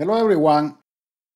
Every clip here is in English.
Hello everyone.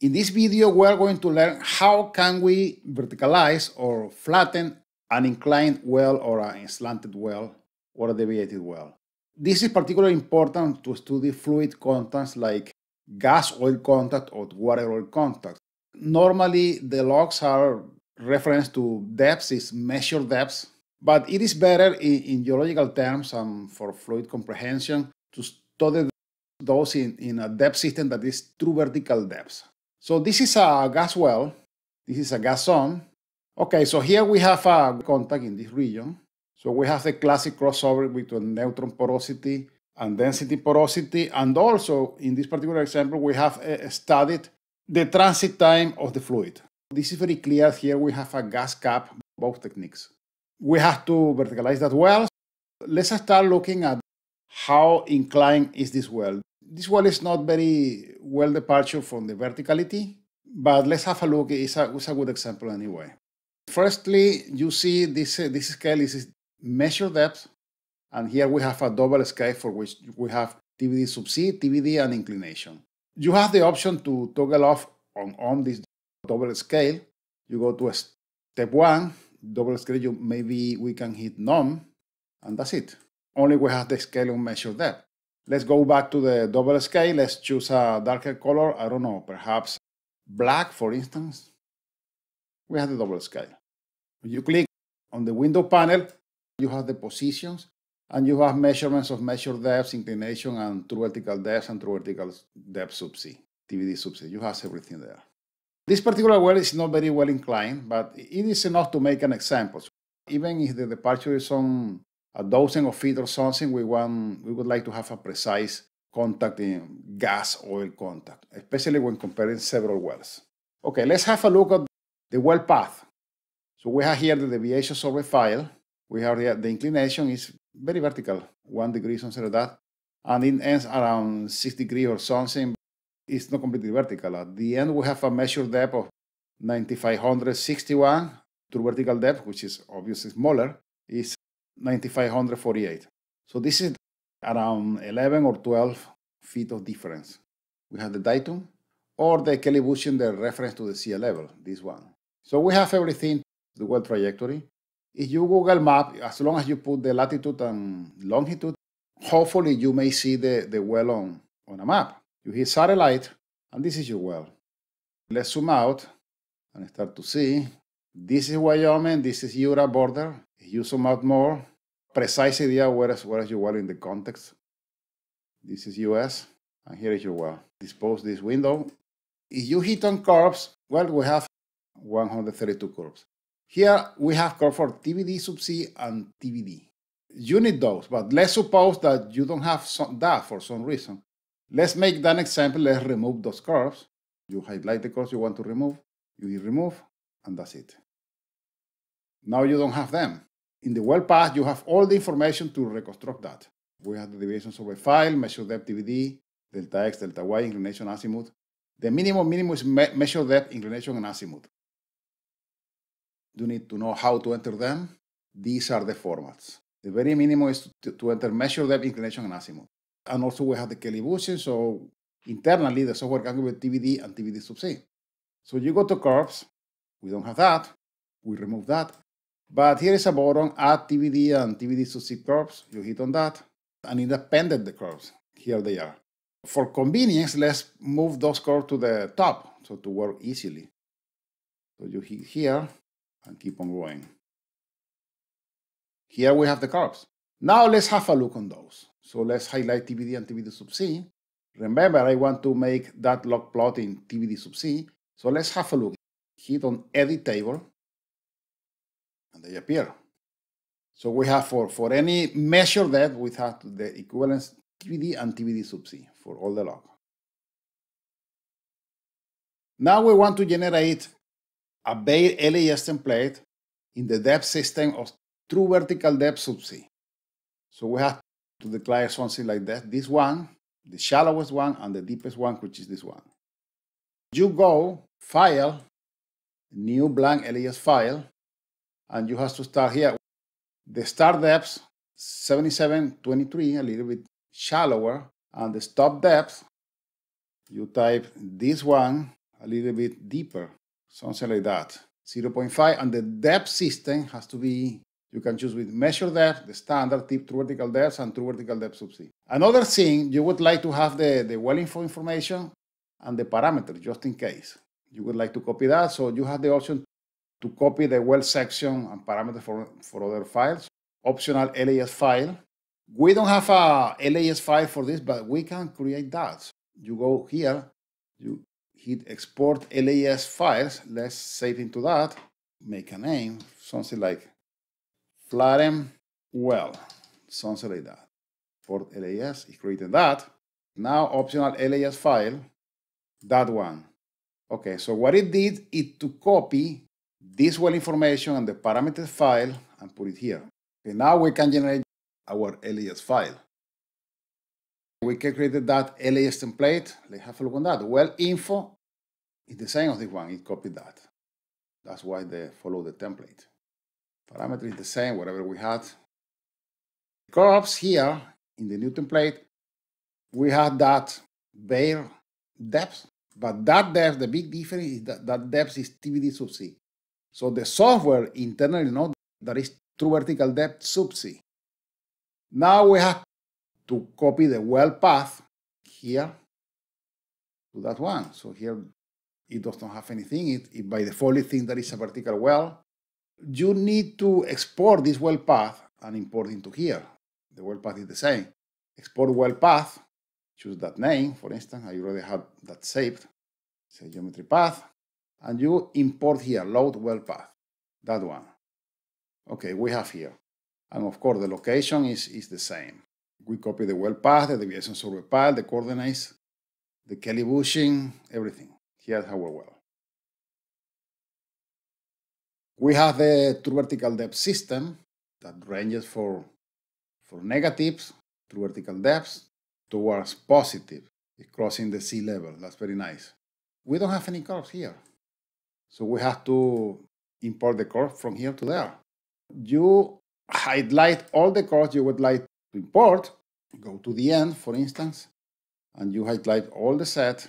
In this video, we are going to learn how can we verticalize or flatten an inclined well or a slanted well or a deviated well. This is particularly important to study fluid contacts like gas oil contact or water oil contact. Normally, the logs are referenced to depths, is measured depths, but it is better in, in geological terms and for fluid comprehension to study those in, in a depth system that is true vertical depths. So this is a gas well. This is a gas zone. Okay, so here we have a contact in this region. So we have the classic crossover between neutron porosity and density porosity. And also, in this particular example, we have eh, studied the transit time of the fluid. This is very clear. Here we have a gas cap, both techniques. We have to verticalize that well. Let's start looking at how inclined is this well? This well is not very well departure from the verticality, but let's have a look. It's a, it's a good example anyway. Firstly, you see this, uh, this scale is measure depth, and here we have a double scale for which we have TVD sub C, TVD, and inclination. You have the option to toggle off on, on this double scale. You go to step one, double scale, you, maybe we can hit none, and that's it only we have the scale to measure that. Let's go back to the double scale. Let's choose a darker color. I don't know, perhaps black, for instance. We have the double scale. you click on the window panel, you have the positions and you have measurements of measured depths, inclination, and true vertical depths and true vertical depth subsea, TVD subsea. You have everything there. This particular well is not very well inclined, but it is enough to make an example. So even if the departure is on a dozen of feet or something, we want we would like to have a precise contact in gas oil contact, especially when comparing several wells. Okay, let's have a look at the well path. So we have here the deviation the file. We have here the inclination is very vertical, one degree, something like that. And it ends around six degrees or something. It's not completely vertical. At the end, we have a measured depth of 9561 true vertical depth, which is obviously smaller, is 9548. So this is around 11 or 12 feet of difference. We have the datum or the Kelly the reference to the sea level, this one. So we have everything, the well trajectory. If you Google map, as long as you put the latitude and longitude, hopefully you may see the, the well on, on a map. You hit satellite, and this is your well. Let's zoom out and start to see. This is Wyoming, this is Utah border, you zoom out more, precise idea where is, where is your well in the context. This is US, and here is your well. Dispose this window. If you hit on curves, well, we have 132 curves. Here we have curve for TBD subsea and TBD. You need those, but let's suppose that you don't have some, that for some reason. Let's make that example. Let's remove those curves. You highlight the curves you want to remove, you remove, and that's it. Now you don't have them in the well path, you have all the information to reconstruct that. We have the deviations over file, measure depth DVD, delta x, delta y, inclination, azimuth. The minimum minimum is me measure depth, inclination, and azimuth. You need to know how to enter them. These are the formats. The very minimum is to, to enter measure depth, inclination, and azimuth. And also we have the Kelly Bushing, so internally the software can give TVD and TVD sub C. So you go to curves, we don't have that, we remove that, but here is a button add TBD and TBD subset curves. You hit on that and it appended the curves. Here they are. For convenience, let's move those curves to the top so to work easily. So you hit here and keep on going. Here we have the curves. Now let's have a look on those. So let's highlight TBD and TBD sub C. Remember, I want to make that log plot in TBD sub C. So let's have a look. Hit on Edit Table and they appear. So we have for, for any measure that we have the equivalence TBD and TBD sub C for all the log. Now we want to generate a Bayer LAS template in the depth system of true vertical depth sub C. So we have to declare something like that. This one, the shallowest one, and the deepest one, which is this one. You go, file, new blank LAS file, and you have to start here. The start depth 7723, a little bit shallower, and the stop depth, you type this one a little bit deeper, something like that, 0.5, and the depth system has to be you can choose with measure depth, the standard tip, true vertical depth, and true vertical depth of C. Another thing, you would like to have the, the well info information and the parameter just in case. You would like to copy that, so you have the option to copy the well section and parameters for, for other files, optional LAS file. We don't have a LAS file for this, but we can create that. You go here, you hit export LAS files. Let's save into that, make a name, something like Flatten Well, something like that. For LAS, it created that. Now optional LAS file, that one. Okay, so what it did, it to copy this well information and the parameters file and put it here. Okay, now we can generate our LAS file. We can create that LAS template. Let's have a look on that. Well info is the same as this one. It copied that. That's why they follow the template. Parameter is the same, whatever we had. Curves here in the new template, we had that bare depth, but that depth, the big difference is that that depth is TBD sub C. So the software internally knows that is true vertical depth subsea. Now we have to copy the well path here to that one. So here it doesn't have anything. It, it by default it thinks that is a vertical well. You need to export this well path and import into here. The well path is the same. Export well path, choose that name, for instance. I already have that saved. Say geometry path and you import here load well path, that one. Okay, we have here. And of course, the location is, is the same. We copy the well path, the deviation survey path, the coordinates, the Kelly bushing, everything. Here's our well. We have the true vertical depth system that ranges for, for negatives, true vertical depths, towards positive, crossing the sea level. That's very nice. We don't have any curves here. So we have to import the course from here to there. You highlight all the course you would like to import. Go to the end, for instance, and you highlight all the set.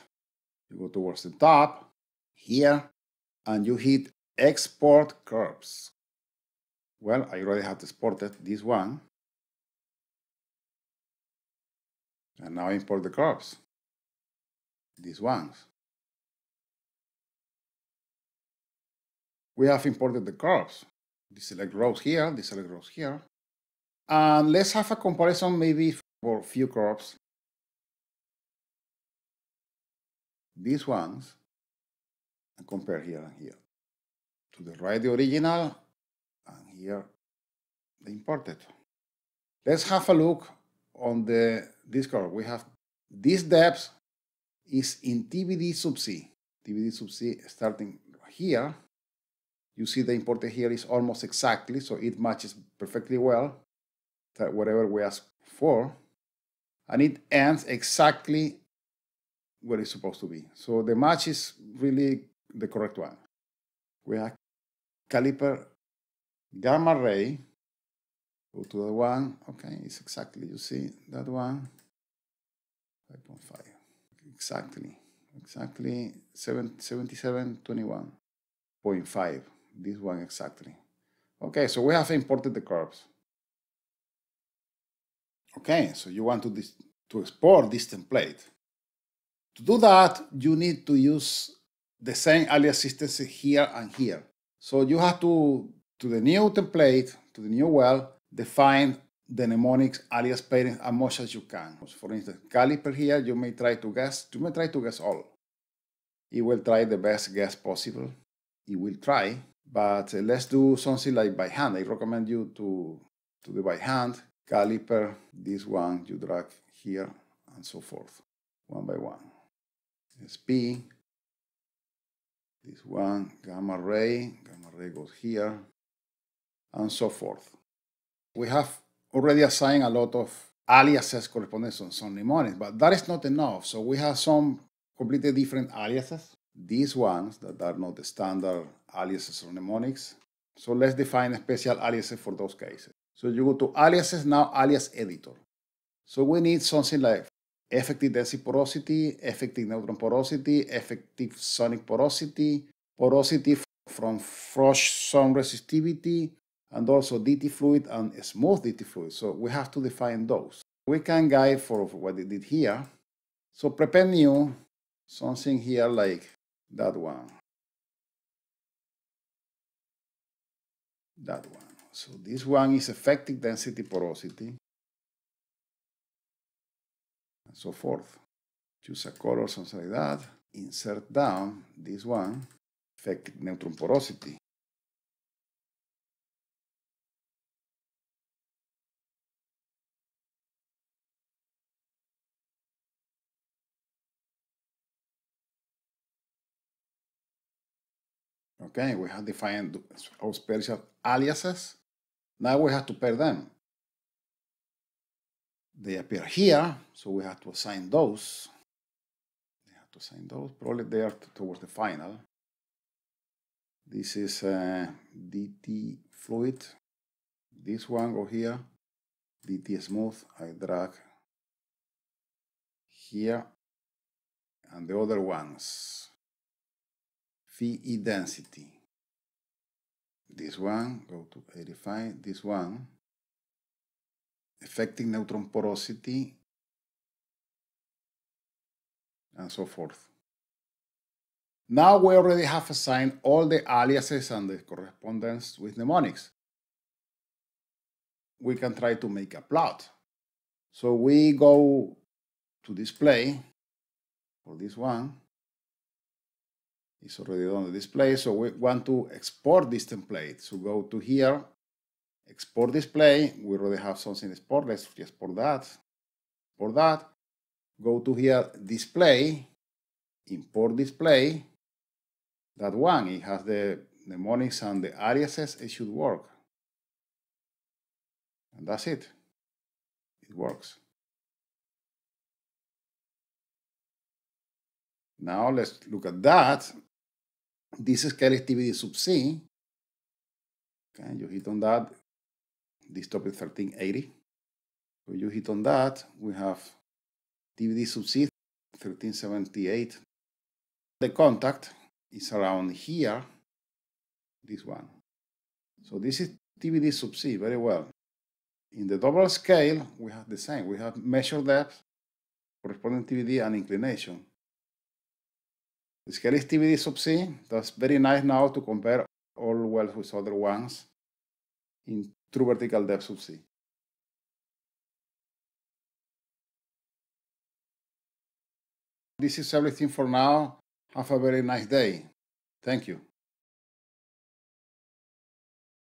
You go towards the top, here, and you hit export curves. Well, I already have exported this one. And now import the curves, these ones. we have imported the curves. The select rows here, the select rows here. And let's have a comparison maybe for few curves. These ones, and compare here and here. To the right, the original, and here, the imported. Let's have a look on the this curve. We have this depth is in TBD sub C. TBD sub C starting here you see the import here is almost exactly, so it matches perfectly well that whatever we ask for. And it ends exactly where it's supposed to be. So the match is really the correct one. We have caliper gamma ray. Go to the one. Okay, it's exactly, you see that one. 5.5. Exactly. Exactly 7721.5 this one exactly. Okay, so we have imported the curves. Okay, so you want to, to export this template. To do that, you need to use the same alias systems here and here. So you have to, to the new template, to the new well, define the mnemonics alias parents as much as you can. For instance, caliper here, you may try to guess, you may try to guess all. It will try the best guess possible. It will try, but uh, let's do something like by hand. I recommend you to, to do by hand, caliper, this one you drag here, and so forth, one by one. SP, this one, gamma ray, gamma ray goes here, and so forth. We have already assigned a lot of aliases correspondences on some mnemonics, but that is not enough. So we have some completely different aliases these ones that are not the standard aliases or mnemonics. So let's define special aliases for those cases. So you go to aliases, now alias editor. So we need something like effective density porosity, effective neutron porosity, effective sonic porosity, porosity from frost zone resistivity, and also DT fluid and smooth DT fluid. So we have to define those. We can guide for what we did here. So prepend new, something here like that one that one so this one is effective density porosity and so forth choose a color something like that insert down this one effective neutron porosity We have defined our special aliases. Now we have to pair them. They appear here, so we have to assign those. We have to assign those. Probably they are towards the final. This is uh, DT fluid. This one go here. DT smooth. I drag here and the other ones e density. This one, go to 85, this one. Effective neutron porosity, and so forth. Now we already have assigned all the aliases and the correspondence with mnemonics. We can try to make a plot. So we go to display for this one it's already on the display. So we want to export this template. So go to here, export display. We already have something exported. Let's export that. Export that. Go to here, display, import display. That one, it has the mnemonics and the aliases. It should work. And that's it. It works. Now let's look at that this is activity sub C. Okay, ¿eh? you hit on that. This top is 1380. When you hit on that, we have DVD sub C 1378. The contact is around here, this one. So this is DVD sub C, very well. In the double scale, we have the same. We have measure depth, corresponding DVD, and inclination. The Scalistibidi C. that's very nice now to compare all wells with other ones in true vertical depth C. This is everything for now. Have a very nice day. Thank you.